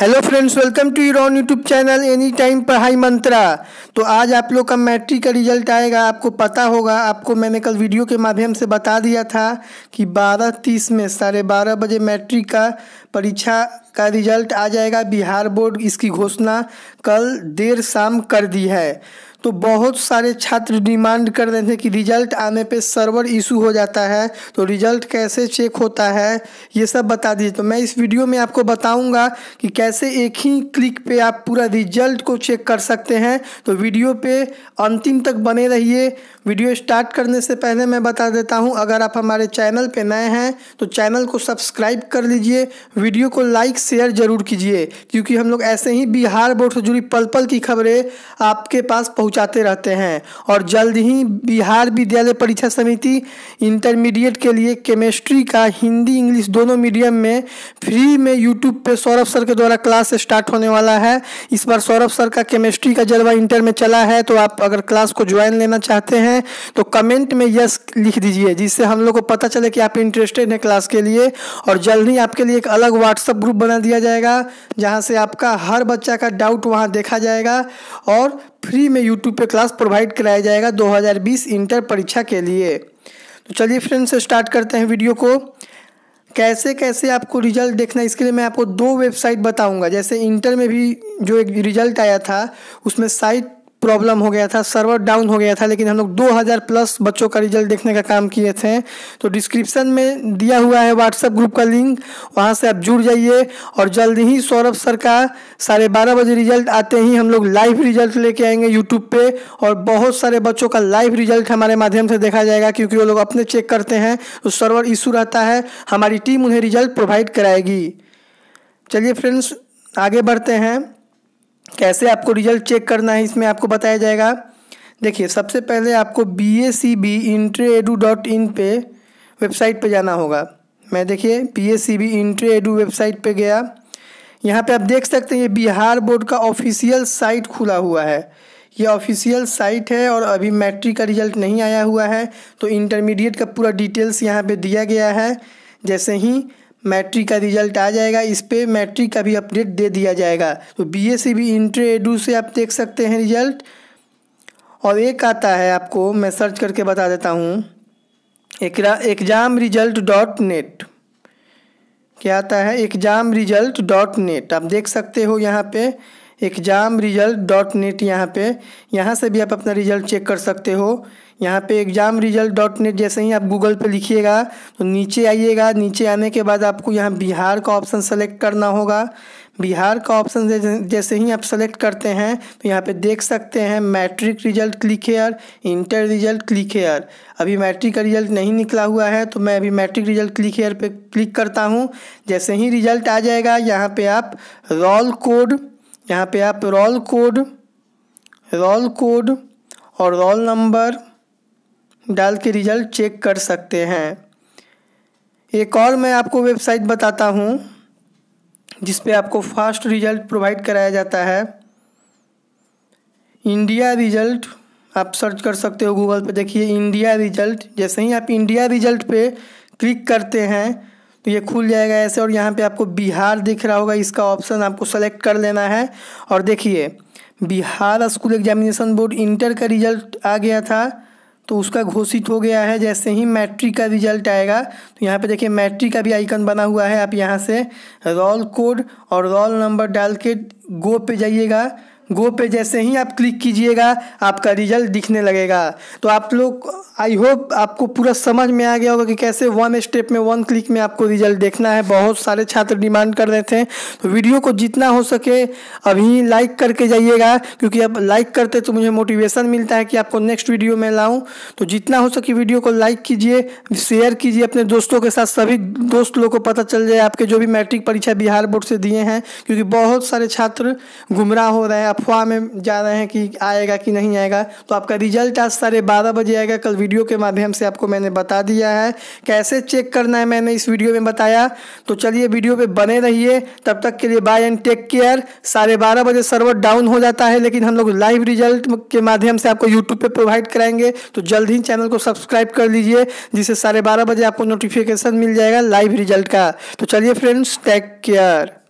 hello friends welcome to your own YouTube channel any time Padhai Mantra तो आज आप लोग का मैट्रिक का रिजल्ट आएगा आपको पता होगा आपको मैंने कल वीडियो के माध्यम से बता दिया था कि बारह तीस में साढ़े बारह बजे मैट्रिक का परीक्षा का रिजल्ट आ जाएगा बिहार बोर्ड इसकी घोषणा कल देर शाम कर दी है तो बहुत सारे छात्र डिमांड कर रहे थे कि रिजल्ट आने पे सर्वर इशू हो जाता है तो रिजल्ट कैसे चेक होता है ये सब बता दीजिए तो मैं इस वीडियो में आपको बताऊंगा कि कैसे एक ही क्लिक पे आप पूरा रिजल्ट को चेक कर सकते हैं तो वीडियो पे अंतिम तक बने रहिए वीडियो स्टार्ट करने से पहले मैं बता देता हूँ अगर आप हमारे चैनल पर नए हैं तो चैनल को सब्सक्राइब कर लीजिए वीडियो को लाइक शेयर जरूर कीजिए क्योंकि हम लोग ऐसे ही बिहार बोर्ड से जुड़ी पल पल की खबरें आपके पास पहुंचाते रहते हैं और जल्द ही बिहार विद्यालय परीक्षा समिति इंटरमीडिएट के लिए केमिस्ट्री का हिंदी इंग्लिश दोनों मीडियम में फ्री में यूट्यूब पे सौरभ सर के द्वारा क्लास स्टार्ट होने वाला है इस बार सौरभ सर का केमिस्ट्री का जलवा इंटर में चला है तो आप अगर क्लास को ज्वाइन लेना चाहते हैं तो कमेंट में यस लिख दीजिए जिससे हम लोग को पता चले कि आप इंटरेस्टेड हैं क्लास के लिए और जल्द ही आपके लिए एक अलग अलग व्हाट्सअप ग्रुप बना दिया जाएगा जहां से आपका हर बच्चा का डाउट वहां देखा जाएगा और फ्री में यूट्यूब पे क्लास प्रोवाइड कराया जाएगा 2020 इंटर परीक्षा के लिए तो चलिए फ्रेंड्स स्टार्ट करते हैं वीडियो को कैसे कैसे आपको रिजल्ट देखना इसके लिए मैं आपको दो वेबसाइट बताऊंगा जैसे इंटर में भी जो एक रिजल्ट आया था उसमें साइट प्रॉब्लम हो गया था सर्वर डाउन हो गया था लेकिन हम लोग 2000 प्लस बच्चों का रिजल्ट देखने का काम किए थे तो डिस्क्रिप्शन में दिया हुआ है व्हाट्सएप ग्रुप का लिंक वहाँ से आप जुड़ जाइए और जल्द ही सौरभ सर का साढ़े बारह बजे रिजल्ट आते ही हम लोग लाइव रिजल्ट लेके आएंगे यूट्यूब पे और बहुत सारे बच्चों का लाइव रिजल्ट हमारे माध्यम से देखा जाएगा क्योंकि वो लोग अपने चेक करते हैं तो सर्वर इशू रहता है हमारी टीम उन्हें रिजल्ट प्रोवाइड कराएगी चलिए फ्रेंड्स आगे बढ़ते हैं कैसे आपको रिजल्ट चेक करना है इसमें आपको बताया जाएगा देखिए सबसे पहले आपको B A C B inter edu dot in पे वेबसाइट पे जाना होगा मैं देखिए B A C B inter edu website पे गया यहाँ पे आप देख सकते हैं ये बिहार बोर्ड का ऑफिशियल साइट खुला हुआ है ये ऑफिशियल साइट है और अभी मैट्रिक का रिजल्ट नहीं आया हुआ है तो इंटरमीडिएट का पूरा डिटेल्स यहाँ पर दिया गया है जैसे ही मैट्रिक का रिजल्ट आ जाएगा इस पर मैट्रिक का भी अपडेट दे दिया जाएगा तो बी एस भी इंटर एडू से आप देख सकते हैं रिजल्ट और एक आता है आपको मैं सर्च करके बता देता हूँ एग्ज़ाम रिजल्ट डॉट नेट क्या आता है एग्ज़ाम रिजल्ट डॉट नेट आप देख सकते हो यहाँ पे एग्ज़ाम रिजल्ट डॉट नेट यहाँ पर यहाँ से भी आप अपना रिजल्ट चेक कर सकते हो यहाँ पे एग्ज़ाम रिजल्ट डॉट नेट जैसे ही आप गूगल पे लिखिएगा तो नीचे आइएगा नीचे आने के बाद आपको यहाँ बिहार का ऑप्शन सेलेक्ट करना होगा बिहार का ऑप्शन जैसे ही आप सेलेक्ट करते हैं तो यहाँ पे देख सकते हैं matric result click here inter result click here अभी मैट्रिक का रिजल्ट नहीं निकला हुआ है तो मैं अभी मैट्रिक रिजल्ट क्लिक हेयर पे क्लिक करता हूँ जैसे ही रिजल्ट आ जाएगा यहाँ पे आप रोल कोड यहाँ पे आप रोल कोड रोल कोड और रोल नंबर डाल के रिज़ल्ट चेक कर सकते हैं एक और मैं आपको वेबसाइट बताता हूँ जिस पे आपको फास्ट रिज़ल्ट प्रोवाइड कराया जाता है इंडिया रिज़ल्ट आप सर्च कर सकते हो गूगल पे देखिए इंडिया रिज़ल्ट जैसे ही आप इंडिया रिज़ल्ट पे क्लिक करते हैं तो ये खुल जाएगा ऐसे और यहाँ पे आपको बिहार दिख रहा होगा इसका ऑप्शन आपको सेलेक्ट कर लेना है और देखिए Bihar school examination board inter का रिजल्ट आ गया था तो उसका घोषित हो गया है जैसे ही मैट्रिक का रिजल्ट आएगा तो यहाँ पे देखिए मैट्रिक का भी आइकन बना हुआ है आप यहाँ से रोल कोड और रोल नंबर डाल के गो पे जाइएगा गो पे जैसे ही आप क्लिक कीजिएगा आपका रिजल्ट दिखने लगेगा तो आप लोग आई होप आपको पूरा समझ में आ गया होगा कि कैसे वन स्टेप में वन क्लिक में आपको रिजल्ट देखना है बहुत सारे छात्र डिमांड कर रहे थे तो वीडियो को जितना हो सके अभी लाइक करके जाइएगा क्योंकि अब लाइक करते तो मुझे मोटिवेशन मिलता है कि आपको नेक्स्ट वीडियो में लाऊँ तो जितना हो सके वीडियो को लाइक कीजिए शेयर कीजिए अपने दोस्तों के साथ सभी दोस्त लोग को पता चल जाए आपके जो भी मैट्रिक परीक्षा बिहार बोर्ड से दिए हैं क्योंकि बहुत सारे छात्र गुमराह हो रहे हैं अफवाह में जा रहे हैं कि आएगा कि नहीं आएगा तो आपका रिजल्ट आज साढ़े बारह बजे आएगा कल वीडियो के माध्यम से आपको मैंने बता दिया है कैसे चेक करना है मैंने इस वीडियो में बताया तो चलिए वीडियो पे बने रहिए तब तक के लिए बाय एंड टेक केयर साढ़े बारह बजे सर्वर डाउन हो जाता है लेकिन हम लोग लाइव रिजल्ट के माध्यम से आपको यूट्यूब पर प्रोवाइड कराएंगे तो जल्द ही चैनल को सब्सक्राइब कर लीजिए जिससे साढ़े बारह बजे आपको नोटिफिकेशन मिल जाएगा लाइव रिजल्ट का तो चलिए फ्रेंड्स टेक केयर